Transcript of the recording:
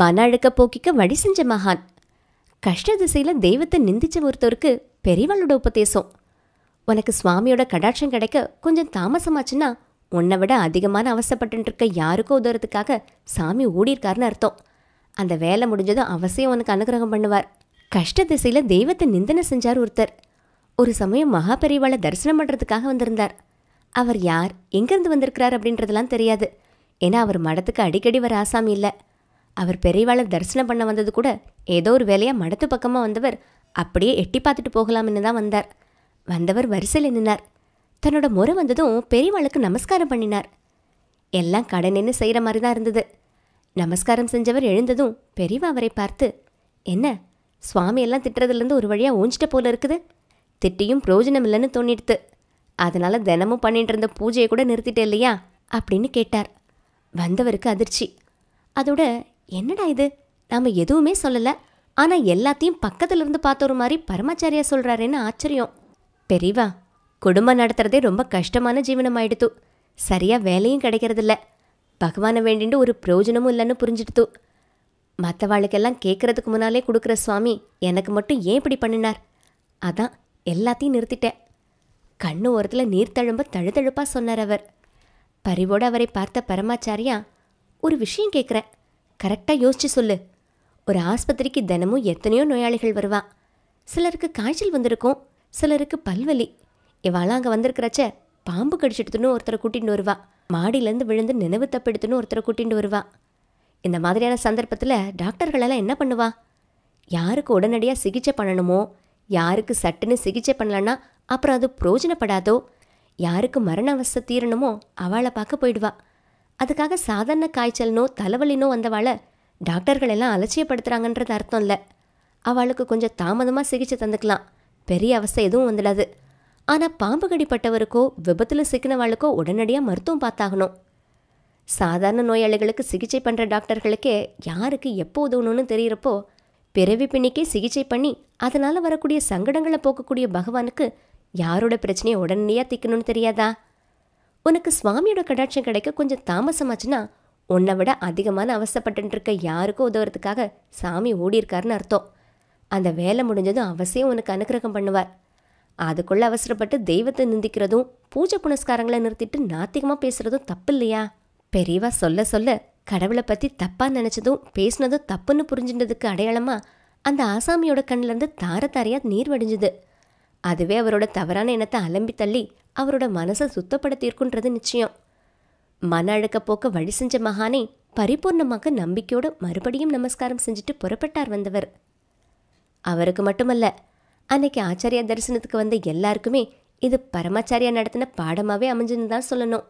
மன அழுக்க போக்கிக்க வழி செஞ்ச மகான் கஷ்ட திசையில் தெய்வத்தை நிந்திச்ச ஒருத்தருக்கு பெரியவளோட உபதேசம் உனக்கு சுவாமியோட கடாட்சம் கிடைக்க கொஞ்சம் தாமசமாச்சுன்னா உன்னை விட அதிகமான அவசப்பட்டுருக்க இருக்க யாருக்கோ உதவுறதுக்காக சாமி ஓடியிருக்காருன்னு அர்த்தம் அந்த வேலை முடிஞ்சதும் அவசியம் உனக்கு அனுகிரகம் பண்ணுவார் கஷ்ட திசையில் தெய்வத்தை நிந்தனை செஞ்சார் ஒருத்தர் ஒரு சமயம் மகா பெரியவாளை தரிசனம் பண்ணுறதுக்காக வந்திருந்தார் அவர் யார் எங்கேருந்து வந்திருக்கிறார் அப்படின்றதெல்லாம் தெரியாது ஏன்னா அவர் மடத்துக்கு அடிக்கடி வர ஆசாமி இல்லை அவர் பெரியவாளர் தரிசனம் பண்ண வந்தது கூட ஏதோ ஒரு வேலையாக மடத்து பக்கமாக வந்தவர் அப்படியே எட்டி பார்த்துட்டு போகலாம்னு தான் வந்தார் வந்தவர் வரிசையில் நின்னார் தன்னோட முறை வந்ததும் பெரியவாளுக்கு நமஸ்காரம் பண்ணினார் எல்லாம் கடனின்னு செய்கிற மாதிரி தான் இருந்தது நமஸ்காரம் செஞ்சவர் எழுந்ததும் பெரியவா அவரை பார்த்து என்ன சுவாமியெல்லாம் திட்டுறதுலேருந்து ஒரு வழியாக ஊஞ்சிட்ட போல இருக்குது திட்டியும் பிரயோஜனம் இல்லைன்னு தோண்டிடுத்து அதனால் தினமும் பண்ணிட்டு இருந்த பூஜையை கூட நிறுத்திட்டே இல்லையா அப்படின்னு கேட்டார் வந்தவருக்கு அதிர்ச்சி அதோட என்னடா இது நாம் எதுவுமே சொல்லலை ஆனால் எல்லாத்தையும் பக்கத்தில் இருந்து பார்த்த ஒரு மாதிரி பரமாச்சாரியா சொல்கிறாருன்னு ஆச்சரியம் பெரியவா குடும்பம் நடத்துகிறதே ரொம்ப கஷ்டமான ஜீவனம் ஆயிடுத்து சரியாக வேலையும் கிடைக்கிறதில்ல பகவானை வேண்டிட்டு ஒரு பிரயோஜனமும் இல்லைன்னு புரிஞ்சிடுத்து மற்றவாளுக்கெல்லாம் கேட்குறதுக்கு முன்னாலே கொடுக்குற சுவாமி எனக்கு மட்டும் ஏன் இப்படி பண்ணினார் அதான் எல்லாத்தையும் நிறுத்திட்டேன் கண்ணு ஓரத்தில் நீர்த்தழும்ப தழுதழுப்பாக சொன்னார் அவர் பரிவோடு அவரை பார்த்த பரமாச்சாரியா ஒரு விஷயம் கேட்குறேன் கரெக்டாக யோசிச்சு சொல்லு ஒரு ஆஸ்பத்திரிக்கு தினமும் எத்தனையோ நோயாளிகள் வருவா சிலருக்கு காய்ச்சல் வந்திருக்கும் சிலருக்கு பல்வலி இவாளாம் அங்கே வந்திருக்கிறச்ச பாம்பு கடிச்சிடுத்துன்னு ஒருத்தரை கூட்டிகிட்டு வருவா மாடியிலேருந்து விழுந்து நினைவு தப்பெடுத்துன்னு ஒருத்தரை கூட்டிகிட்டு வருவா இந்த மாதிரியான சந்தர்ப்பத்தில் டாக்டர்களெல்லாம் என்ன பண்ணுவா யாருக்கு உடனடியாக சிகிச்சை பண்ணணுமோ யாருக்கு சட்டுன்னு சிகிச்சை பண்ணலன்னா அப்புறம் அது பிரோஜனப்படாதோ யாருக்கு மரண அவஸ்தை தீரணுமோ அவளை பார்க்க போயிடுவா அதுக்காக சாதாரண காய்ச்சல்னோ தலைவலினோ வந்தவாள் டாக்டர்கள் எல்லாம் அலட்சியப்படுத்துகிறாங்கன்றது அர்த்தம் இல்லை அவளுக்கு கொஞ்சம் தாமதமாக சிகிச்சை தந்துக்கலாம் பெரிய அவஸ்தை எதுவும் வந்துடாது ஆனால் பாம்பு கடிப்பட்டவருக்கோ விபத்தில் சிக்கினவாளுக்கோ உடனடியாக மருத்துவம் பார்த்தாகணும் சாதாரண நோயாளிகளுக்கு சிகிச்சை பண்ணுற டாக்டர்களுக்கே யாருக்கு எப்போ உதவணும்னு தெரிகிறப்போ பிறவி பின்னிக்கே சிகிச்சை பண்ணி அதனால் வரக்கூடிய சங்கடங்களை போக்கக்கூடிய பகவானுக்கு யாரோட பிரச்சனையை உடனடியாக திக்கணும்னு தெரியாதா உனக்கு சுவாமியோட கடாட்சம் கிடைக்க கொஞ்சம் தாமசமாச்சுன்னா உன்னை விட அதிகமான அவசப்பட்டு இருக்க யாருக்கும் உதவுறதுக்காக சாமி ஓடியிருக்காருன்னு அர்த்தம் அந்த வேலை முடிஞ்சதும் அவசியம் உனக்கு அனுகிரகம் பண்ணுவார் அதுக்குள்ள அவசரப்பட்டு தெய்வத்தை நிந்திக்கிறதும் பூஜை புனஸ்காரங்களை நிறுத்திட்டு நாத்திகமாக பேசுறதும் தப்பு இல்லையா பெரியவா சொல்ல சொல்ல கடவுளை பற்றி தப்பாக நினச்சதும் பேசுனதும் தப்புன்னு புரிஞ்சின்றதுக்கு அடையாளமாக அந்த ஆசாமியோட கண்ணிலேருந்து தார தாரையாக நீர் வடிஞ்சுது அதுவே அவரோட தவறான எண்ணத்தை அலம்பி தள்ளி அவரோட மனசை சுத்தப்படுத்தியிருக்குன்றது நிச்சயம் மன போக்க வழி செஞ்ச மகானை பரிபூர்ணமாக நம்பிக்கையோடு மறுபடியும் நமஸ்காரம் செஞ்சுட்டு புறப்பட்டார் வந்தவர் அவருக்கு மட்டுமல்ல அன்னைக்கு ஆச்சாரியா தரிசனத்துக்கு வந்த எல்லாருக்குமே இது பரமாச்சாரியா நடத்தின பாடமாகவே அமைஞ்சுன்னு தான் சொல்லணும்